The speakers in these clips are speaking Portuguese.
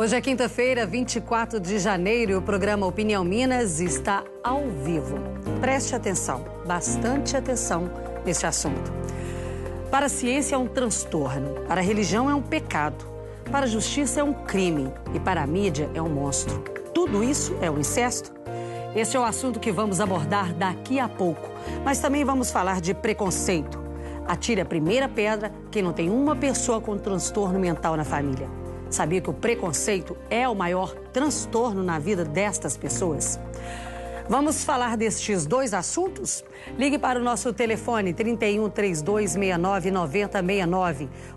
Hoje é quinta-feira, 24 de janeiro, e o programa Opinião Minas está ao vivo. Preste atenção, bastante atenção nesse assunto. Para a ciência é um transtorno, para a religião é um pecado, para a justiça é um crime e para a mídia é um monstro. Tudo isso é um incesto? Esse é o assunto que vamos abordar daqui a pouco, mas também vamos falar de preconceito. Atire a primeira pedra quem não tem uma pessoa com transtorno mental na família. Sabia que o preconceito é o maior transtorno na vida destas pessoas? Vamos falar destes dois assuntos? Ligue para o nosso telefone 31 32 69 90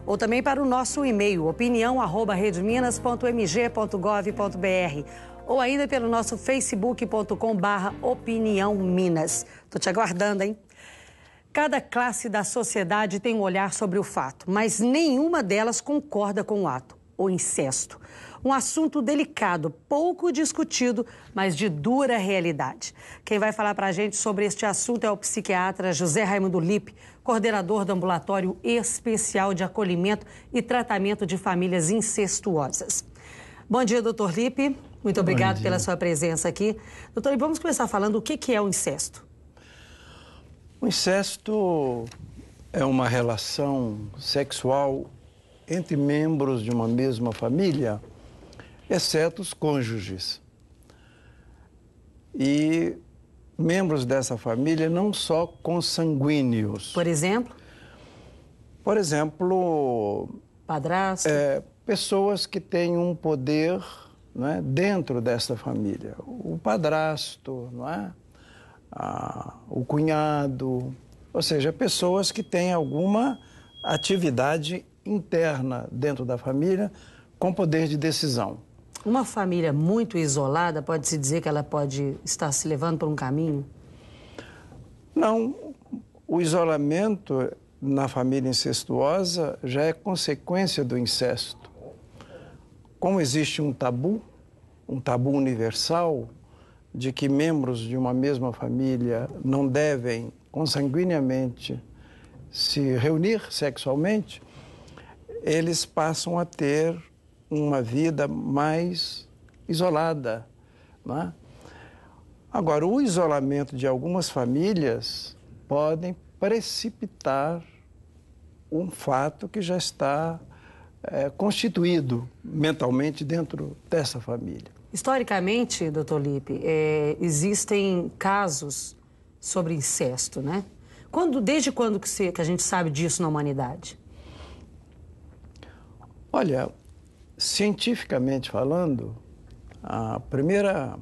ou também para o nosso e-mail opinião@redminas.mg.gov.br ou ainda pelo nosso facebook.com/barra opinião minas. Tô te aguardando, hein? Cada classe da sociedade tem um olhar sobre o fato, mas nenhuma delas concorda com o ato ou incesto. Um assunto delicado, pouco discutido, mas de dura realidade. Quem vai falar para a gente sobre este assunto é o psiquiatra José Raimundo Lipe, coordenador do Ambulatório Especial de Acolhimento e Tratamento de Famílias Incestuosas. Bom dia, doutor Lipe. Muito obrigado pela sua presença aqui. Doutor Lipe, vamos começar falando o que é o incesto. O incesto é uma relação sexual entre membros de uma mesma família, exceto os cônjuges. E membros dessa família não só consanguíneos. Por exemplo? Por exemplo. Padrasto? É, pessoas que têm um poder é? dentro dessa família. O padrasto, não é? Ah, o cunhado, ou seja, pessoas que têm alguma atividade interna dentro da família com poder de decisão. Uma família muito isolada, pode-se dizer que ela pode estar se levando por um caminho? Não. O isolamento na família incestuosa já é consequência do incesto. Como existe um tabu, um tabu universal, de que membros de uma mesma família não devem consanguineamente se reunir sexualmente, eles passam a ter uma vida mais isolada. Né? Agora, o isolamento de algumas famílias podem precipitar um fato que já está é, constituído mentalmente dentro dessa família. Historicamente, doutor Lipe, é, existem casos sobre incesto, né? Quando, desde quando que, se, que a gente sabe disso na humanidade? Olha, cientificamente falando, a primeira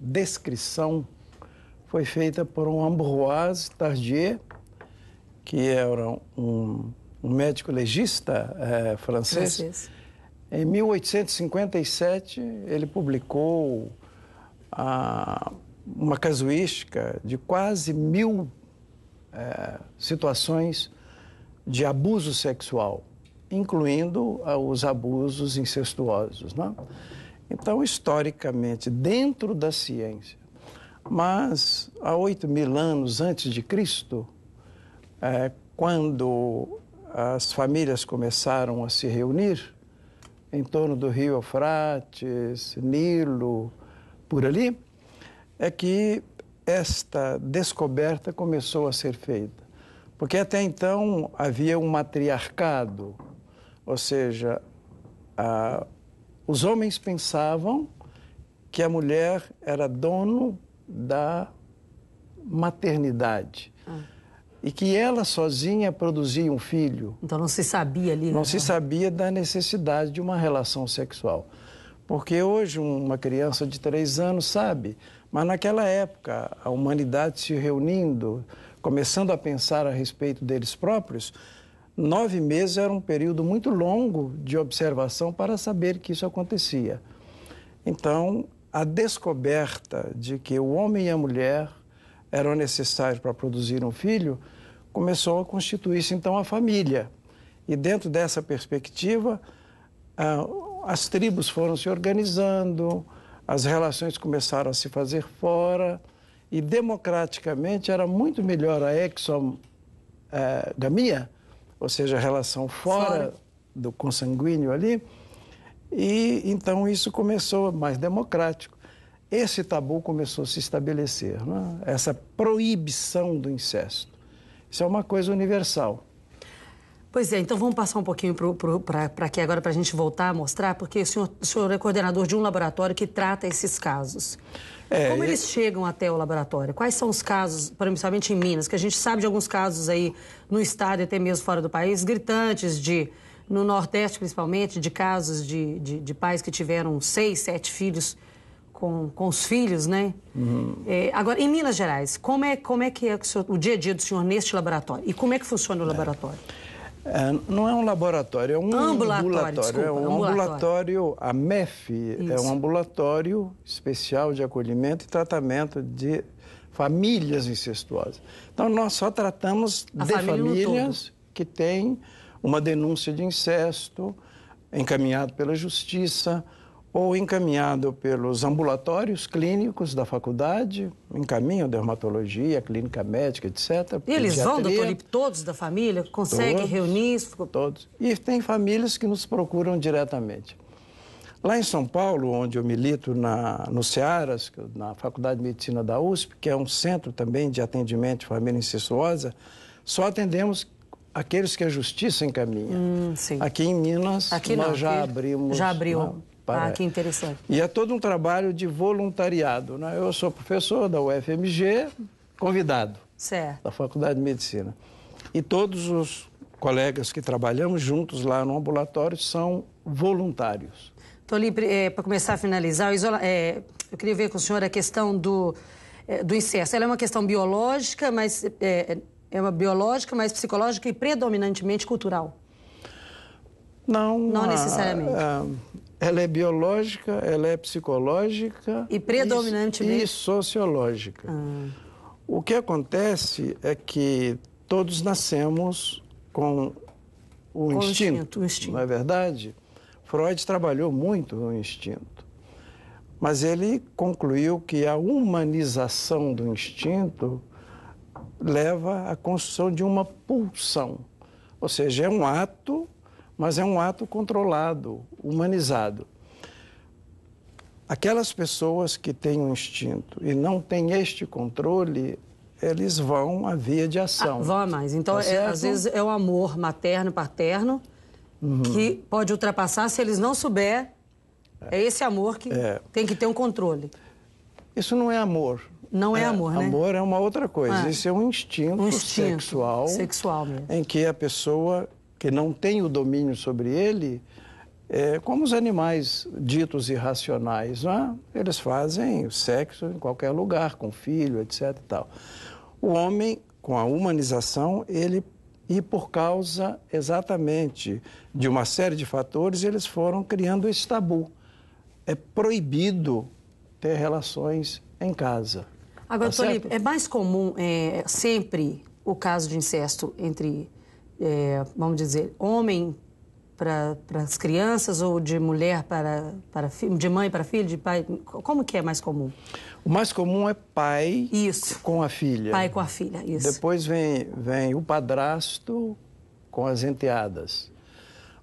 descrição foi feita por um Ambroise Tardier, que era um, um médico legista é, francês. francês. Em 1857, ele publicou ah, uma casuística de quase mil é, situações de abuso sexual incluindo ah, os abusos incestuosos. Né? Então, historicamente, dentro da ciência, mas há 8 mil anos antes de Cristo, é, quando as famílias começaram a se reunir em torno do rio Eufrates, Nilo, por ali, é que esta descoberta começou a ser feita. Porque até então havia um matriarcado, ou seja, a, os homens pensavam que a mulher era dono da maternidade. Ah. E que ela sozinha produzia um filho. Então não se sabia ali. Não, não né? se sabia da necessidade de uma relação sexual. Porque hoje uma criança de três anos sabe, mas naquela época, a humanidade se reunindo, começando a pensar a respeito deles próprios, Nove meses era um período muito longo de observação para saber que isso acontecia. Então, a descoberta de que o homem e a mulher eram necessários para produzir um filho começou a constituir-se então a família. E dentro dessa perspectiva, ah, as tribos foram se organizando, as relações começaram a se fazer fora, e democraticamente era muito melhor a exogamia eh, ou seja, a relação fora, fora. do consanguíneo ali. E então isso começou mais democrático. Esse tabu começou a se estabelecer, né? essa proibição do incesto. Isso é uma coisa universal. Pois é, então vamos passar um pouquinho para aqui agora para a gente voltar a mostrar, porque o senhor, o senhor é coordenador de um laboratório que trata esses casos. É, Como eles chegam até o laboratório? Quais são os casos, principalmente em Minas, que a gente sabe de alguns casos aí no estado e até mesmo fora do país, gritantes de, no Nordeste principalmente, de casos de, de, de pais que tiveram seis, sete filhos com, com os filhos, né? Uhum. É, agora, em Minas Gerais, como é, como é que é o, o, dia a dia do senhor neste laboratório? E como é que funciona o é. laboratório? É, não é um laboratório, é um ambulatório. ambulatório é desculpa, é um ambulatório. ambulatório, a MEF Isso. é um ambulatório especial de acolhimento e tratamento de famílias incestuosas. Então, nós só tratamos a de família famílias que têm uma denúncia de incesto encaminhado pela justiça, ou encaminhado pelos ambulatórios clínicos da faculdade, encaminham dermatologia, clínica médica, etc. E eles vão, doutor Lipe, todos da família? Conseguem reunir reunir? Todos. E tem famílias que nos procuram diretamente. Lá em São Paulo, onde eu milito na, no Cearas, na Faculdade de Medicina da USP, que é um centro também de atendimento de família incestuosa, só atendemos aqueles que a justiça encaminha. Hum, Aqui em Minas, Aqui nós não, já abrimos... Já abriu. Ah, para... Ah, que interessante. E é todo um trabalho de voluntariado. Né? Eu sou professor da UFMG, convidado certo. da Faculdade de Medicina. E todos os colegas que trabalhamos juntos lá no ambulatório são voluntários. Estou é, para começar a finalizar, isola... é, eu queria ver com o senhor a questão do, é, do incesto. Ela é uma questão biológica, mas é, é uma biológica, mas psicológica e predominantemente cultural. Não, não ah, necessariamente. a, ah, ela é biológica, ela é psicológica e predominantemente e, sociológica. Ah. O que acontece é que todos nascemos com o, com instinto, instinto, o instinto, não é verdade? Freud trabalhou muito no instinto, mas ele concluiu que a humanização do instinto leva à construção de uma pulsão, ou seja, é um ato mas é um ato controlado, humanizado. Aquelas pessoas que têm um instinto e não têm este controle, eles vão à via de ah, ação. Ah, vão a mais. Então, tá é, às vezes, é o amor materno e paterno uhum. que pode ultrapassar se eles não souber. É, esse amor que é. tem que ter um controle. Isso não é amor. Não é, é amor, né? Amor é uma outra coisa. Ah. Isso é um instinto, um instinto sexual. Sexual mesmo. Em que a pessoa que não tem o domínio sobre ele, é, como os animais ditos irracionais, né? eles fazem sexo em qualquer lugar, com filho, etc. Tal. O homem, com a humanização, ele e por causa exatamente de uma série de fatores, eles foram criando esse tabu. É proibido ter relações em casa. Agora, tá é mais comum é, sempre o caso de incesto entre é, vamos dizer, homem para, para as crianças ou de mulher para, para de mãe para filho, de pai? Como que é mais comum? O mais comum é pai isso. com a filha. Pai com a filha, isso. Depois vem, vem o padrasto com as enteadas.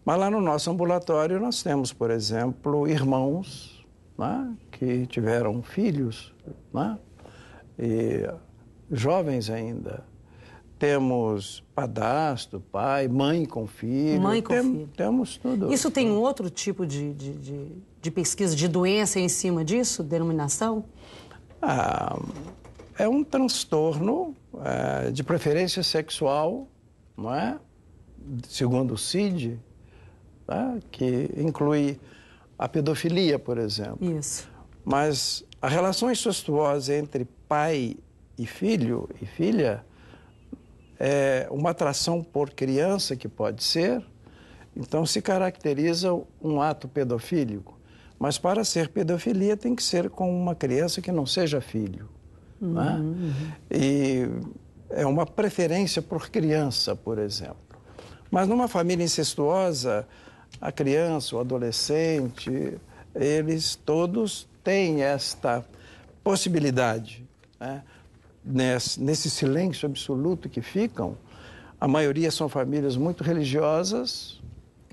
Mas lá no nosso ambulatório nós temos, por exemplo, irmãos né, que tiveram filhos, né, e jovens ainda temos padastro, pai, mãe com filho. Mãe com tem, filho. Temos tudo. Isso tem um outro tipo de, de, de, de pesquisa, de doença em cima disso, denominação? Ah, é um transtorno é, de preferência sexual, não é? Segundo o CID, tá? que inclui a pedofilia, por exemplo. Isso. Mas as relações incestuosas entre pai e filho e filha é, uma atração por criança, que pode ser, então se caracteriza um ato pedofílico. Mas para ser pedofilia tem que ser com uma criança que não seja filho. Uhum, né? Uhum. E é uma preferência por criança, por exemplo. Mas numa família incestuosa, a criança, o adolescente, eles todos têm esta possibilidade. Né? nesse silêncio absoluto que ficam, a maioria são famílias muito religiosas.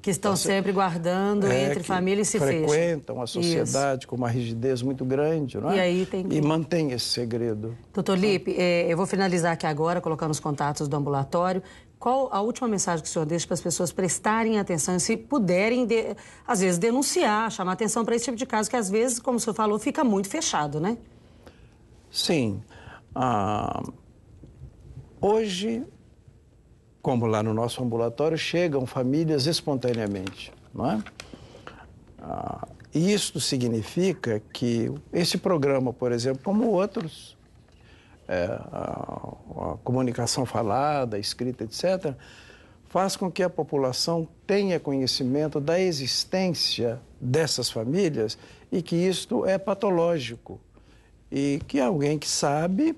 Que estão tá sempre guardando é, entre família e se frequentam fecha. a sociedade Isso. com uma rigidez muito grande, não é? E aí tem que... E mantém esse segredo. Doutor tá. Lipe, é, eu vou finalizar aqui agora, colocando os contatos do ambulatório. Qual a última mensagem que o senhor deixa para as pessoas prestarem atenção e se puderem, de, às vezes, denunciar, chamar atenção para esse tipo de caso, que às vezes, como o senhor falou, fica muito fechado, né? Sim. Sim. Ah, hoje, como lá no nosso ambulatório, chegam famílias espontaneamente, não é? Ah, isso significa que esse programa, por exemplo, como outros, é, a, a, comunicação falada, escrita, etc., faz com que a população tenha conhecimento da existência dessas famílias e que isto é patológico e que alguém que sabe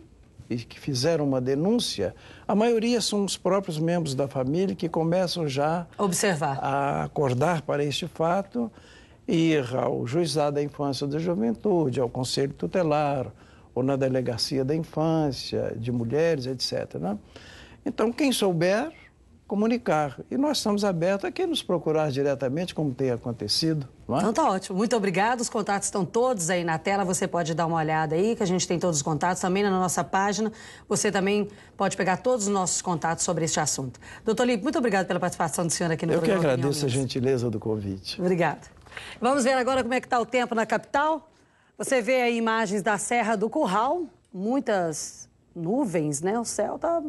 e que fizeram uma denúncia, a maioria são os próprios membros da família que começam já observar, a acordar para este fato e ir ao juizado da infância e da juventude, ao conselho tutelar ou na delegacia da infância, de mulheres, etc. Né? Então, quem souber comunicar. E nós estamos abertos a quem nos procurar diretamente, como tem acontecido. É? Então tá ótimo. Muito obrigado. Os contatos estão todos aí na tela. Você pode dar uma olhada aí, que a gente tem todos os contatos também na nossa página. Você também pode pegar todos os nossos contatos sobre este assunto. Doutor Lipe, muito obrigado pela participação do senhor aqui no Eu programa. Eu que agradeço a gentileza do convite. Obrigado. Vamos ver agora como é que está o tempo na capital. Você vê aí imagens da Serra do Curral, muitas nuvens, né? O céu está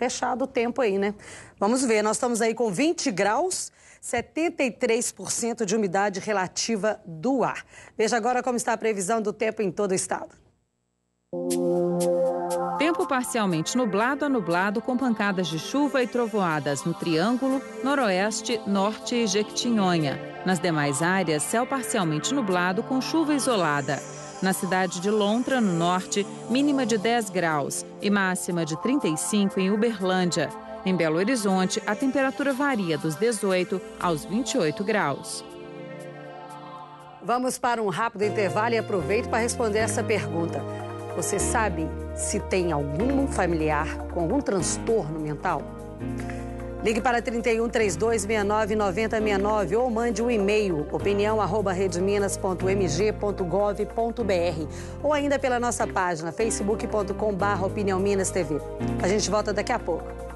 fechado o tempo aí, né? Vamos ver, nós estamos aí com 20 graus, 73% de umidade relativa do ar. Veja agora como está a previsão do tempo em todo o estado. Tempo parcialmente nublado a nublado, com pancadas de chuva e trovoadas no Triângulo, Noroeste, Norte e Jequitinhonha. Nas demais áreas, céu parcialmente nublado com chuva isolada. Na cidade de Lontra, no norte, mínima de 10 graus e máxima de 35 em Uberlândia. Em Belo Horizonte, a temperatura varia dos 18 aos 28 graus. Vamos para um rápido intervalo e aproveito para responder essa pergunta. Você sabe se tem algum familiar com algum transtorno mental? Ligue para 31 3269 9069 ou mande um e-mail opinião@redminas.mg.gov.br ou ainda pela nossa página facebook.com/opiniãominas.tv. A gente volta daqui a pouco.